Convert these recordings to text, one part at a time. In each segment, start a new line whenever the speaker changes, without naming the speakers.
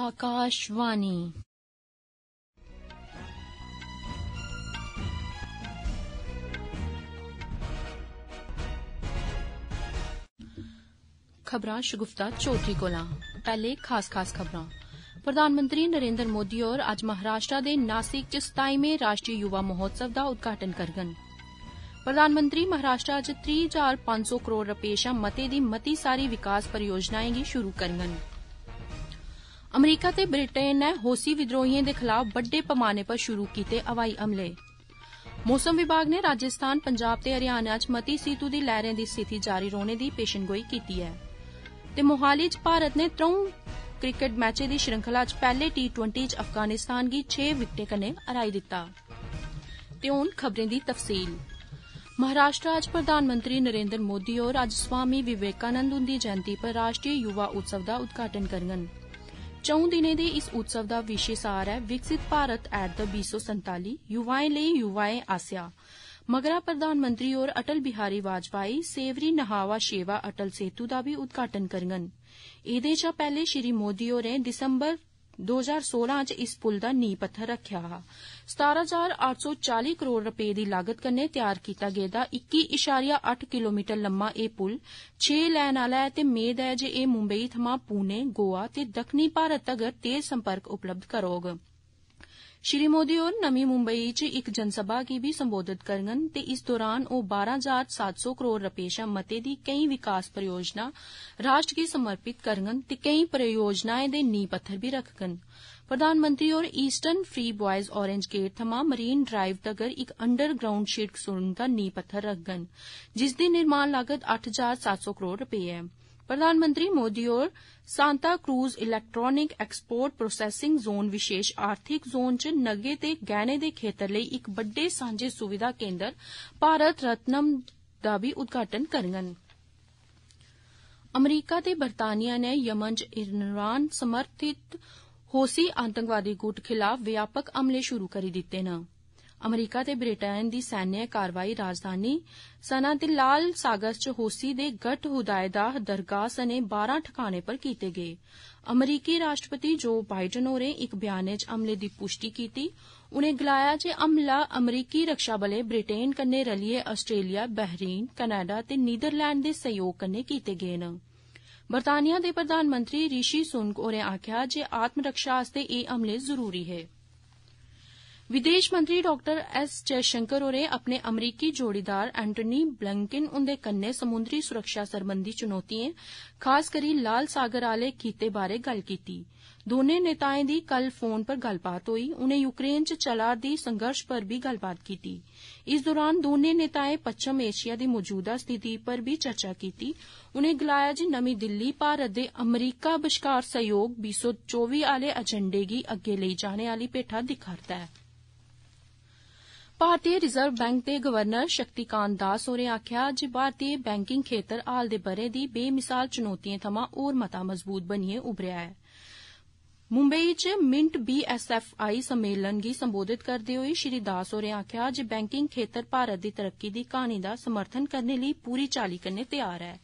आकाशवाणी खबरां शगुफ्ता चौधरी कोला पैह्ले खास खास खबरां प्रधानमंत्री नरेंद्र मोदी होर अज्ज महाराष्ट्र दे नासिक च सताईमें राष्ट्रीय युवा महोत्सव का उद्घाटन करङन प्रधानमंत्री महाराष्ट्र च त्री हजार पंज सौ करोड़ रपे शा मते दी मती सारी विकास परियोजनाएं शुरू करङन ਅਮਰੀਕਾ ਤੇ ਬ੍ਰਿਟੇਨ ਨੇ ਹੋਸੀ ਵਿਦਰੋਹੀਆਂ ਦੇ ਖਿਲਾਫ ਵੱਡੇ ਪਮਾਨੇ 'ਤੇ ਸ਼ੁਰੂ ਕੀਤੇ ਹਵਾਈ ਹਮਲੇ ਮੌਸਮ ਵਿਭਾਗ ਨੇ ਰਾਜਸਥਾਨ, ਪੰਜਾਬ ਤੇ ਹਰਿਆਣਾ 'ਚ ਮਤੀ ਸੀਤੂ ਦੀ ਲਹਿਰਾਂ ਦੀ ਸਥਿਤੀ ਜਾਰੀ ਰੋਣੇ ਦੀ ਪੇਸ਼ਨਗੋਈ ਕੀਤੀ ਹੈ। ਤੇ ਮੋਹਾਲੀ 'ਚ ਭਾਰਤ ਨੇ ਤਰੌਂ ਕ੍ਰਿਕਟ ਮੈਚੇ ਦੀ ਸ਼੍ਰੰਖਲਾ 'ਚ ਪਹਿਲੇ T20 'ਚ ਅਫਗਾਨਿਸਤਾਨ ਦੀ 6 ਵਿਕਟੇ ਕਨੇ ਹਰਾਈ ਦਿੱਤਾ। ਤੇ ਹੁਣ ਖਬਰਾਂ ਦੀ ਤਫਸੀਲ ਮਹਾਰਾਸ਼ਟਰ ਅੱਜ ਪ੍ਰਧਾਨ ਮੰਤਰੀ ਨਰਿੰਦਰ ਮੋਦੀ ਔਰ ਅੱਜ ਸਵਾਮੀ ਵਿਵੇਕਾਨੰਦ ਦੀ ਜਯੰਤੀ ਪਰ ਰਾਸ਼ਟਰੀ ਯੁਵਾ ਉਤਸਵ ਦਾ ਉਦਘਾਟਨ ਕਰਨਗੇ। ਚੌਂ ਦਿਨੇ ਦੇ ਇਸ ਉਤਸਵ ਦਾ ਵਿਸ਼ੇ ਸਾਰ ਹੈ ਵਿਕਸਿਤ ਭਾਰਤ ਐਟ ਦਾ 2047 ਯੁਵਾਏ ਲਈ ਯੁਵਾਏ ਆਸਿਆ ਮਗਰਾ ਪ੍ਰਧਾਨ ਮੰਤਰੀ ਔਰ ਅਟਲ ਬਿਹਾਰੀ ਵਾਜਪਾਈ ਸੇਵਰੀ ਨਹਾਵਾ ਸ਼ੇਵਾ ਅਟਲ ਸੇਤੂ ਦਾ ਵੀ ਉਦਘਾਟਨ ਕਰਨਗੇ ਇਹਦੇ ਚ ਪਹਿਲੇ ਸ਼੍ਰੀ ਮੋਦੀ ਹੋਰੇ ਦਸੰਬਰ 2016 च इस पुल दा नींह पत्थर रक्खेआ हा 17840 करोड़ रपे दी लागत कन्नै तैयार कीता गेदा इक्की इशारिया अट्ठ किलोमीटर लम्मा एह् पुल छे लैन आला ऐ ते मेद ऐ जे एह् मुम्बई थमां पुणे गोवा ते दक्खनी भारत तगर तेज संपर्क उपलब्ध करोग श्री मोदी होर नमीं मुंबई च इक जनसभा गी बी संबोधित करङन ते इस दौरान ओ बारां हजार सत्त सौ करोड़ रपे शा मते दी केंई विकास परियोजनां राष्ट्र गी समर्पित करङन ते केंई परियोजनाएं दे नींह पत्थर बी रक्खडन प्रधानमंत्री होर ईस्टर्न फ्री ब्वायज ऑरेंज गेट थमां मरीन ड्राईव तगर इक अंडर ग्राऊंड सिड़क सुरंग दा नींह पत्थर रक्खडन जिसदी निर्माण लागत अट्ठ हजार सत्त सौ करोड़ रपे ऐ ਪ੍ਰਧਾਨ ਮੰਤਰੀ ਮੋਦੀ ਹੋਰ Santacruz electronic export processing zone ਵਿਸ਼ੇਸ਼ ਆਰਥਿਕ ਜ਼ੋਨ ਚ ਨਗੇ ਤੇ ਗਹਿਣੇ ਦੇ ਖੇਤਰ ਲਈ ਇੱਕ ਵੱਡੇ ਸਾਂਝੇ ਸੁਵਿਧਾ ਕੇਂਦਰ ਭਾਰਤ ਰਤਨਮ ਦਾ ਵੀ ਉਦਘਾਟਨ ਕਰਨਗੇ ਅਮਰੀਕਾ ਤੇ ਬਰਤਾਨੀਆ ਨੇ ਯਮਨ ਚ ਇਰਨਰਾਨ ਸਮਰਥਿਤ ਹੋਸੀ ਆਤੰਕਵਾਦੀ ਗੁੱਟ ਖਿਲਾਫ ਵਿਆਪਕ ਅਮਲੇ ਸ਼ੁਰੂ ਕਰੀ ਦਿੱਤੇ ਨਾ ਅਮਰੀਕਾ ਤੇ ਬ੍ਰਿਟੇਨ ਦੀ ਸੈਨਿਕ ਕਾਰਵਾਈ ਰਾਜਧਾਨੀ ਸਨਾ ਦੇ ਲਾਲ ਸਾਗਰ ਚ ਹੋਸੀ ਦੇ ਗੱਟ ਹੁਦਾਇਦਾ ਦਰਗਾਹ ਸਨੇ 12 ਠਿਕਾਣੇ ਪਰ ਕੀਤੇ ਗਏ ਅਮਰੀਕੀ ਰਾਸ਼ਟਰਪਤੀ ਜੋ ਬਾਈਡਨ ਹੋਰੇ ਇੱਕ ਬਿਆਨ ਚ ਅਮਲੇ ਦੀ ਪੁਸ਼ਟੀ ਕੀਤੀ ਉਹਨੇ ਗਲਾਇਆ ਜੇ ਅਮਲਾ ਅਮਰੀਕੀ ਰੱਖਿਆ ਬਲੇ ਬ੍ਰਿਟੇਨ ਕੰਨੇ ਰਲੀਏ ਆਸਟ੍ਰੇਲੀਆ ਬਹਿਰੀਨ ਕੈਨੇਡਾ ਤੇ ਨੀਦਰਲੈਂਡ ਦੇ ਸਹਿਯੋਗ ਕੰਨੇ ਕੀਤੇ ਗਏ ਨ ਬਰਤਾਨੀਆ ਦੇ ਪ੍ਰਧਾਨ ਮੰਤਰੀ ਰਿਸ਼ੀ ਸੁਨਕ ਹੋਰੇ ਆਖਿਆ ਜੇ ਆਤਮ ਰੱਖਿਆ ਵਾਸਤੇ ਇਹ ਅਮਲੇ ਜ਼ਰੂਰੀ ਹੈ विदेश मंत्री डॉ एस जयशंकर होरें अपने अमरीकी जोड़ीदार एंटनी बलिंकन हुन्दे कन्नै समुन्द्री सुरक्षा सरबंधी चुनौतिएं खास करी लाल सागर आले खित्ते बारै गल्ल कीती दौनें नेताएं दी कल फोन पर गल्लबात होई उनें यूक्रेन च चला'रदी संघर्ष पर भी गल्लबात कीती इस दौरान दौनें नेताएं पच्छम एशिया दी मौजूदा स्थिति पर भी चर्चा कीती उनें गलाया जे नमीं दिल्ली भारत ते अमरीका बश्कार सहयोग बीह् सौ चौबी आले एजेंडे गी अग्गै लेई जाने आली भेठा दिक्खा'रदा ऐ ਭਾਰਤੀ ਰਿਜ਼ਰਵ ਬੈਂਕ ਦੇ ਗਵਰਨਰ ਸ਼ਕਤੀਕਾਂਤ ਦਾਸ ਹੋਰੇ ਆਖਿਆ ਜੀ ਭਾਰਤੀ ਬੈਂਕਿੰਗ ਖੇਤਰ ਹਾਲ ਦੇ ਬਰੇ ਦੀ ਬੇਮਿਸਾਲ ਚੁਣੌਤੀਆਂ ਥਮਾ ਹੋਰ ਮਤਾ ਮਜ਼ਬੂਤ ਬਣੀਏ ਉਭਰਿਆ ਹੈ ਮੁੰਬਈ 'ਚ ਮਿੰਟ ਬੀਐਸਐਫਆਈ ਸੰਮੇਲਨ ਗੀ ਸੰਬੋਧਿਤ ਕਰਦੇ ਹੋਏ ਸ਼੍ਰੀ ਦਾਸ ਹੋਰੇ ਆਖਿਆ ਜੀ ਬੈਂਕਿੰਗ ਖੇਤਰ ਭਾਰਤ ਦੀ ਤਰੱਕੀ ਦੀ ਕਹਾਣੀ ਦਾ ਸਮਰਥਨ ਕਰਨ ਲਈ ਪੂਰੀ ਚਾਲੀ ਕਰਨੇ ਤਿਆਰ ਹੈ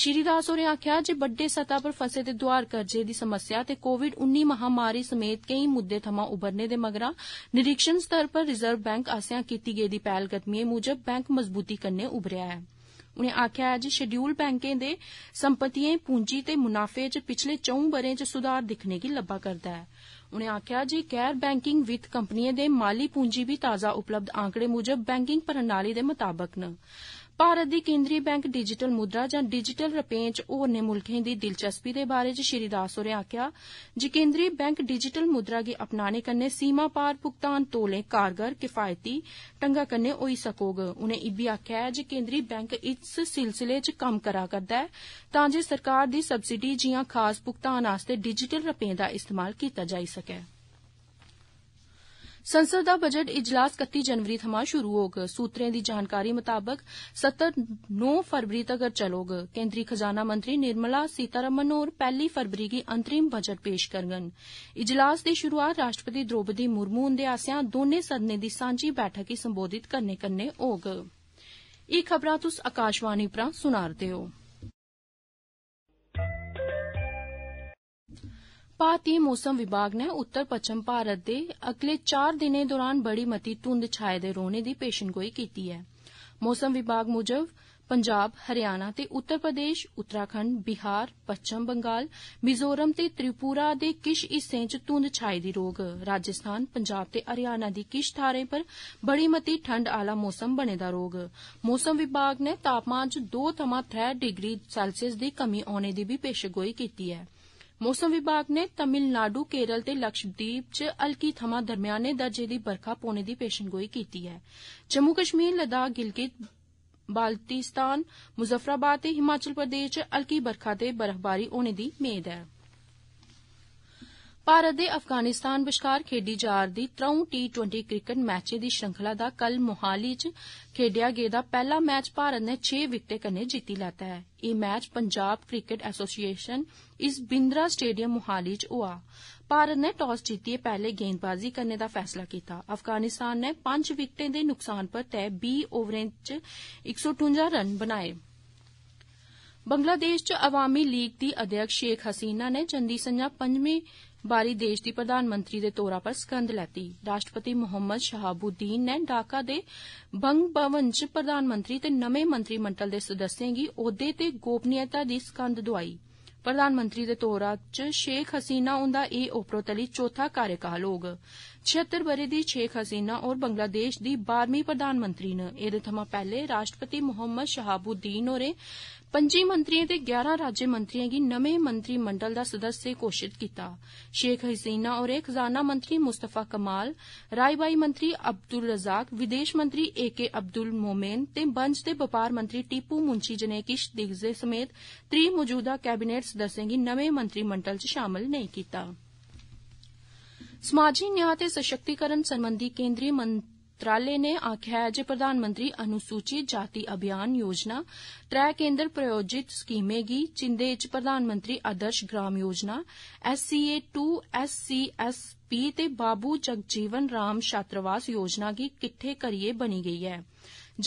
ਸ਼੍ਰੀ ਦਾਸ ਹੋਰੇ ਆਖਿਆ ਜੇ ਵੱਡੇ ਸਤਾ ਪਰ ਫਸੇ ਤੇ ਦੁਆਰ ਕਰਜੇ ਦੀ ਸਮੱਸਿਆ ਤੇ ਕੋਵਿਡ 19 ਮਹਾਮਾਰੀ ਸਮੇਤ ਕਈ ਮੁੱਦੇ ਥਮਾ ਉਭਰਨੇ ਦੇ ਮਗਰਾਂ ਨਿਰੀਖਣ ਸਤਰ ਪਰ ਰਿਜ਼ਰਵ ਬੈਂਕ ਆਸਿਆਂ ਕੀਤੀ ਗਈ ਦੀ ਪਹਿਲ ਕਦਮੀ ਮੁਜਬ ਬੈਂਕ ਮਜ਼ਬੂਤੀ ਕਰਨੇ ਉਭਰਿਆ ਹੈ ਉਨੇ ਆਖਿਆ ਜੀ ਸ਼ਡਿਊਲ ਬੈਂਕਾਂ ਦੇ ਸੰਪਤੀਆਂ ਪੂੰਜੀ ਤੇ ਮੁਨਾਫੇ 'ਚ ਪਿਛਲੇ ਚੌਂ ਬਰੇ 'ਚ ਸੁਧਾਰ ਦਿਖਨੇ ਕੀ ਲੱਭਾ ਕਰਦਾ ਹੈ ਉਨੇ ਆਖਿਆ ਜੀ ਗੈਰ ਬੈਂਕਿੰਗ ਵਿੱਤ ਕੰਪਨੀਆਂ ਦੇ ਮਾਲੀ ਪੂੰਜੀ ਵੀ ਤਾਜ਼ਾ ਉਪਲਬਧ ਆંકੜੇ ਮੁਜਬ ਬੈਂਕਿੰਗ ਪ੍ਰਣਾਲੀ ਦੇ ਮੁਤਾਬਕ ਨ ਭਾਰਤ ਦੀ ਕੇਂਦਰੀ ਬੈਂਕ ਡਿਜੀਟਲ ਮੁਦਰਾ ਜਾਂ ਡਿਜੀਟਲ ਰੁਪਏ 'ਚ ਹੋਰਨੇ ਮੁਲਕਾਂ ਦੀ ਦਿਲਚਸਪੀ ਦੇ ਬਾਰੇ 'ਚ ਸ਼੍ਰੀ ਦਾਸ ਹੋਰੇ ਆਖਿਆ ਜੇ ਕੇਂਦਰੀ ਬੈਂਕ ਡਿਜੀਟਲ ਮੁਦਰਾ ਕੇ ਅਪਣਾਣੇ ਕਰਨੇ ਸੀਮਾ ਪਾਰ ਭੁਗਤਾਨ ਤੋਲੇ ਕਾਰਗਰ ਕਿਫਾਇਤੀ ਟੰਗਾ ਕਰਨੇ ਹੋਈ ਸਕੋਗ ਉਹਨੇ ਇਹ ਵੀ ਆਖਿਆ ਜੇ ਕੇਂਦਰੀ ਬੈਂਕ ਇਸ ਸਿਲਸਿਲੇ 'ਚ ਕੰਮ ਕਰਾ ਕਰਦਾ ਹੈ ਤਾਂ ਜੇ ਸਰਕਾਰ ਦੀ ਸਬਸਿਡੀ ਜਾਂ ਖਾਸ ਭੁਗਤਾਨ ਆਸਤੇ ਡਿਜੀਟਲ ਰੁਪਏ ਦਾ ਇਸਤੇਮਾਲ ਕੀਤਾ ਜਾ ਸਕੇ संसद दा बजट इजलास कत्ती जनवरी थमां शुरू होग सूत्रें दी जानकारी मताबक सत्र नौ फरवरी तगर चलोग केन्द्री खजाना मंत्री निर्मला सीतारमण होर पैहली फरवरी गी अंतरिम बजट पेश करङन इजलास दी शुरूआत राष्ट्रपति द्रौपदी मुर्मू हुन्दे आस्सेआ दौनें सदनें दी सांझी बैठक गी संबोधित करने कन्नै होग ਭਾਰਤੀ ਮੌਸਮ ਵਿਭਾਗ ਨੇ ਉੱਤਰ ਪੱਛਮ ਭਾਰਤ ਦੇ ਅਗਲੇ 4 ਦਿਨਾਂ ਦੌਰਾਨ ਬੜੀ ਮਤੀ ਧੁੰਦ ਛਾਏ ਦੇ ਰੋਣੇ ਦੀ ਪੇਸ਼ਿੰਗੋਈ ਕੀਤੀ ਹੈ ਮੌਸਮ ਵਿਭਾਗ ਮੁਜਬ ਪੰਜਾਬ ਹਰਿਆਣਾ ਤੇ ਉੱਤਰ ਪ੍ਰਦੇਸ਼ ਉੱਤਰਾਖੰਡ ਬਿਹਾਰ ਪੱਛਮ ਬੰਗਾਲ ਮਿਜ਼ੋਰਮ ਤੇ ਤ੍ਰਿਪੁਰਾ ਦੇ ਕਿਸ਼ ਹਿੱਸੇ 'ਚ ਧੁੰਦ ਛਾਏ ਦੀ ਰੋਗ ਰਾਜਸਥਾਨ ਪੰਜਾਬ ਤੇ ਹਰਿਆਣਾ ਦੀ ਕਿਸ਼ ਥਾਰੇ ਪਰ ਬੜੀ ਮਤੀ ਠੰਡ ਆਲਾ ਮੌਸਮ ਬਣੇ ਦਾ ਰੋਗ ਮੌਸਮ ਵਿਭਾਗ ਨੇ ਤਾਪਮਾਨ 'ਚ 2.3 ਡਿਗਰੀ ਸੈਲਸੀਅਸ ਦੀ ਕਮੀ ਆਉਣੇ ਦੀ ਵੀ ਪੇਸ਼ਗੋਈ ਕੀਤੀ ਹੈ मौसम विभाग ने तमिलनाडु केरल ते लक्षद्वीप च हल्की थमां दरम्याने दर्जे दी बरखा पौने दी पेशेनगोई कीती ऐ जम्मू कश्मीर लद्दाख गिलगित बाल्तीस्तान मुजफ्फराबाद ते हिमाचल प्रदेश च हल्की बरखा ते बर्फबारी होने दी मेद ऐ ਭਾਰਤ ਦੇ ਅਫਗਾਨਿਸਤਾਨ ਵਿਚਕਾਰ ਖੇਡੀ ਜਾ ਰਹੀ 3 T20 ਕ੍ਰਿਕਟ ਮੈਚੇ ਦੀ ਸ਼ੰਖਲਾ ਦਾ ਕੱਲ ਮੁਹਾਲੀ 'ਚ ਖੇਡਿਆ ਗਿਆ ਦਾ ਪਹਿਲਾ ਮੈਚ ਭਾਰਤ ਨੇ 6 ਵਿਕਟੇ ਕੰਨੇ ਜਿੱਤੀ ਲਾਤਾ ਹੈ ਇਹ ਮੈਚ ਪੰਜਾਬ ਕ੍ਰਿਕਟ ਐਸੋਸੀਏਸ਼ਨ ਇਸ ਬਿੰਦਰਾ ਸਟੇਡੀਅਮ ਮੁਹਾਲੀ 'ਚ ਹੋਆ ਭਾਰਤ ਨੇ ਟਾਸ ਜਿੱਤੀਏ ਪਹਿਲੇ ਗੇਂਦਬਾਜ਼ੀ ਕਰਨ ਦਾ ਫੈਸਲਾ ਕੀਤਾ ਅਫਗਾਨਿਸਤਾਨ ਨੇ 5 ਵਿਕਟੇ ਦੇ ਨੁਕਸਾਨ ਪਰ ਤੈ 20 ਓਵਰਾਂ 'ਚ 158 ਰਨ ਬਣਾਏ ਬੰਗਲਾਦੇਸ਼ ਚ ਆਵਾਮੀ ਲੀਗ ਦੀ ਅਧਿਕਸ਼ ਸ਼ੇਖ ਹਸੀਨਾ ਨੇ ਚੰਦੀ ਸੰਜਾ 5ਵੇਂ ਬਾਰੀ ਦੇਸ਼ ਦੀ ਪ੍ਰਧਾਨ ਮੰਤਰੀ ਦੇ ਤੌਰ 'ਤੇ ਸਕੰਦ ਲੈਤੀ ਰਾਸ਼ਟਰਪਤੀ ਮੁਹੰਮਦ ਸ਼ਹਾਬੂਦੀਨ ਨੇ ਢਾਕਾ ਦੇ ਬੰਗ ਭਵਨ 'ਚ ਪ੍ਰਧਾਨ ਮੰਤਰੀ ਤੇ ਨਵੇਂ ਮੰਤਰੀ ਮੰਡਲ ਦੇ ਸਦੱਸਿਆਂ ਦੀ ਅਹੁਦੇ ਤੇ ਗੋਪਨੀਯਤਾ ਦੀ ਸਕੰਦ ਦਵਾਈ ਪ੍ਰਧਾਨ ਮੰਤਰੀ ਦੇ ਤੌਰ 'ਤੇ ਸ਼ੇਖ ਹਸੀਨਾ ਹੁੰਦਾ ਇਹ ਉਪਰੋਤਲੀ ਚੌਥਾ ਕਾਰਜਕਾਲ ਹੋਗ 76 ਬਰੇ ਦੀ ਸ਼ੇਖ ਹਸੀਨਾ ਔਰ ਬੰਗਲਾਦੇਸ਼ ਦੀ 12ਵੀਂ ਪ੍ਰਧਾਨ ਮੰਤਰੀ ਨ ਇਹਦੇ ਥਮਾ ਪਹਿਲੇ ਰਾਸ਼ਟਰਪਤੀ ਮੁਹੰਮਦ ਸ਼ਹਾਬੂਦੀਨ ਔਰੇ ਪੰਜੀ ਮੰਤਰੀਆਂ ਤੇ 11 ਰਾਜ ਮੰਤਰੀਆਂ ਦੀ ਨਵੇਂ ਮੰਤਰੀ ਮੰਡਲ ਦਾ ਸਦੱਸੇ ਘੋਸ਼ਿਤ ਕੀਤਾ ਸ਼ੇਖ ਹਸੀਨਾ ਔਰ ਇੱਕ ਖਜ਼ਾਨਾ ਮੰਤਰੀ ਮੁਸਤਾਫਾ ਕਮਾਲ ਰਾਈਬਾਈ ਮੰਤਰੀ ਅਬਦੁਲ ਰਜ਼ਾਕ ਵਿਦੇਸ਼ ਮੰਤਰੀ ਏਕੇ ਅਬਦੁਲ ਮੋਮੇਨ ਤੇ ਬੰਜ ਦੇ ਵਪਾਰ ਮੰਤਰੀ ਟੀਪੂ ਮੁੰਚੀ ਜਨੇ ਕਿਸ਼ ਦਿਗਜ਼ੇ ਸਮੇਤ ਤ੍ਰੀ ਮੌਜੂਦਾ ਕੈਬਨਿਟ ਸਦੱਸੇ ਦੀ ਨਵੇਂ ਮੰਤਰੀ ਮੰਡਲ ਚ ਸ਼ਾਮਲ ਨਹੀਂ ਕੀਤਾ ਸਮਾਜਿਕ ਨਿਆਂ ਤੇ ਸਸ਼ਕਤੀਕਰਨ ਸੰਬੰਧੀ ਕੇਂਦਰੀ ਮੰਤਰਾਲੇ ਨੇ ਆਖਿਆ ਹੈ ਜੇ ਪ੍ਰਧਾਨ ਮੰਤਰੀ ਅਨੁਸੂਚਿਤ ਜਾਤੀ ਅਭਿਆਨ ਯੋਜਨਾ ਤ੍ਰੈ ਕੇਂਦਰ ਪ੍ਰਯੋਜਿਤ ਸਕੀਮੇ ਗੀ ਚਿੰਦੇ ਚ ਪ੍ਰਧਾਨ ਮੰਤਰੀ ਆਦਰਸ਼ ਗ੍ਰਾਮ ਯੋਜਨਾ ਐਸਸੀਏ 2 ਐਸਸੀਐਸ ਪੀ ਤੇ ਬਾਬੂ ਜਗਜੀਵਨ ਰਾਮ ਛਾਤਰਵਾਸ ਯੋਜਨਾ ਕੀ ਕਿੱਥੇ ਕਰੀਏ ਬਣੀ ਗਈ ਹੈ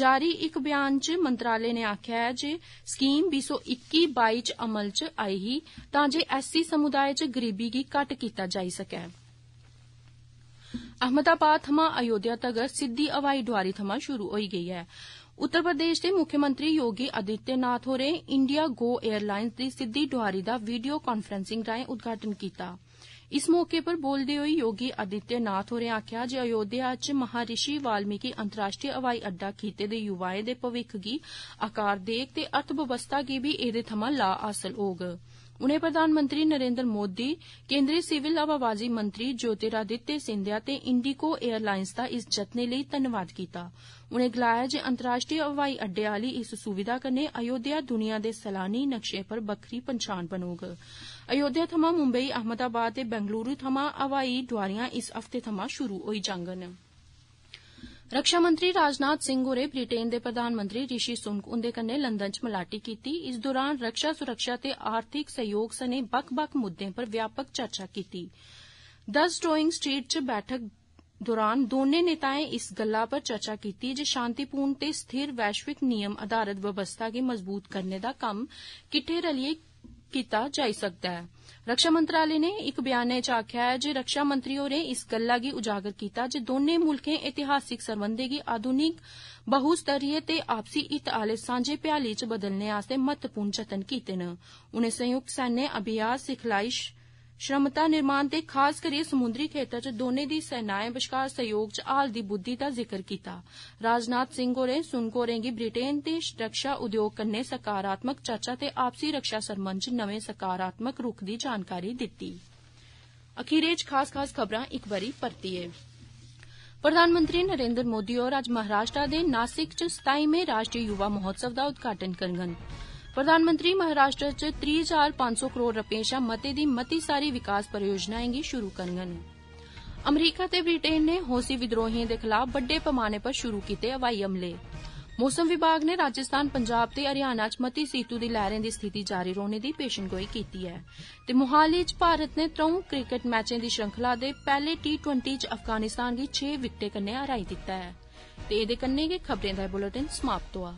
ਜਾਰੀ ਇੱਕ ਬਿਆਨ 'ਚ ਮੰਤਰਾਲੇ ਨੇ ਆਖਿਆ ਹੈ ਜੇ ਸਕੀਮ 2021-22 'ਚ ਅਮਲ 'ਚ ਆਈ ਹੀ ਤਾਂ ਜੇ ਐਸਸੀ ਸਮੁਦਾਇ 'ਚ ਗਰੀਬੀ ਕੀ ਘਟ ਕੀਤਾ ਜਾ ਸਕੇ अहमदाबाद थमां अयोध्या तगर सिद्दी हवाई डोआरी थमां शुरू होई गेई ऐ उत्तर प्रदेश दे मुक्खमंत्री योगी आदित्यनाथ होरें इंडिया गो एयरलाइंस दी सिद्दी डोआरी दा वीडियो कांफ्रैंसिंग राएं उदघाटन कीता इस मौके पर बोलदे होई योगी आदित्यनाथ होरें आक्खेआ जे अयोध्या च महारिषि वाल्मीकि अंतर्राश्ट्रीय हवाई अड्डा खित्ते दे युवाएं दे भविक्ख गी आकार देग ते अर्थ व्यवस्था गी बी एह्दे थमां लाह् हासल होग ਉਨੇ ਪ੍ਰਧਾਨ ਮੰਤਰੀ ਨਰਿੰਦਰ ਮੋਦੀ ਕੇਂਦਰੀ ਸਿਵਲ ਆਵਾਜ਼ੀ ਮੰਤਰੀ ਜੋਤੀਰਾਦਿੱਤੇ ਸਿੰਧਿਆ ਤੇ ਇੰਡੀਕੋ 에ਅਰਲਾਈਨਸ ਦਾ ਇਸ ਜਤਨੇ ਲਈ ਧੰਨਵਾਦ ਕੀਤਾ ਉਨੇ ਗਲਾਇਆ ਜੇ ਅੰਤਰਰਾਸ਼ਟਰੀ ਹਵਾਈ ਅੱਡੇ ਵਾਲੀ ਇਸ ਸੁਵਿਧਾ ਕਨੇ ਅਯੋਧਿਆ ਦੁਨੀਆ ਦੇ ਸਲਾਨੀ ਨਕਸ਼ੇ ਪਰ ਬਖਰੀ ਪਛਾਣ ਬਣੂਗ ਅਯੋਧਿਆ ਥਮਾ ਮੁੰਬਈ ਅਹਮਦਾਬਾਦ ਤੇ ਬੈਂਗਲੁਰੂ ਥਮਾ ਹਵਾਈ ਦੁਆਰੀਆਂ ਇਸ ਹਫਤੇ ਥਮਾ ਸ਼ੁਰੂ ਹੋਈ ਜਾਂਗਨ रक्षा मंत्री राजनाथ सिंह होरें ब्रिटेन दे प्रधानमंत्री ऋषि सुनक हुन्दे कन्नै लंदन च मलाटी कीती इस दौरान रक्षा सुरक्षा ते आर्थिक सहयोग सने बक्ख बक्ख मुद्दें पर व्यापक चर्चा कीती दस डोईग स्ट्रीट च बैठक दौरान दौनें नेताएं इस गल्ला पर चर्चा कीती जे शांतिपूर्ण ते स्थिर वैश्विक नियम आधारित व्यवस्था गी मजबूत करने दा कम्म किट्ठे रलियै ਕੀਤਾ ਜਾਈ ਸਕਦਾ ਹੈ रक्षा मंत्रालय ने एक बयान च आखेआ ऐ जे रक्षा मंत्री होरें इस गल्ला गी उजागर कीता जे दौनें मुल्खें इतिहासक सरबंधें गी आधुनिक बहुस्तरीय ते आपसी हित आह्ले सांझे भ्याली च बदलने आस्तै महत्वपूर्ण जतन कीते न उनें संयुक्त सैन्य अभ्यास सिखलाई ਸ਼ਮਤਾ ਨਿਰਮਾਣ ਤੇ ਖਾਸ ਕਰਕੇ ਸਮੁੰਦਰੀ ਖੇਤਰ च दौनें दी सेनाएं बश्कार सैह्योग च हाल दी बुद्दी दा जिक्र कीता राजनाथ सिंह होरें सुनक होरें गी ब्रिटेन दे रक्षा उद्योग कन्नै सकारात्मक चर्चा ते आपसी रक्षा सरबंध च नमें सकारात्मक रूख दी जानकारी दित्ती प्रधानमंत्री नरेन्द्र मोदी होर अज्ज महाराश्ट्र दे नासिक च सताईमें राश्ट्रीय युवा महोत्सव दा उद्घाटन करङन प्रधानमंत्री महाराष्ट्र च त्री ज्हार पंज सौ करोड़ रपे शा मते दी मती सारी विकास परियोजनाएं गी शुरू करङन अमरीका ते ब्रिटेन नै हौसी विद्रोहियें दे खलाफ बड्डे पैमाने पर शुरू कीते हवाई हमले मौसम विभाग नै राजस्थान पंजाब ते हरियाणा च मती सीतू दी लैहरें दी स्थिति जारी रौहने दी पेशनगोई कीती ऐ ते मोहाली च भारत नै त्रौं क्रिकेट मैचें दी श्रृंखला दे पैहले टी ट्वेंटी च अफगानिस्तान गी छे विकटें कन्नै हराई दित्ता ऐ ते एह्दे कन्नै गै खबरें दा बुलेटिन समाप्त होआ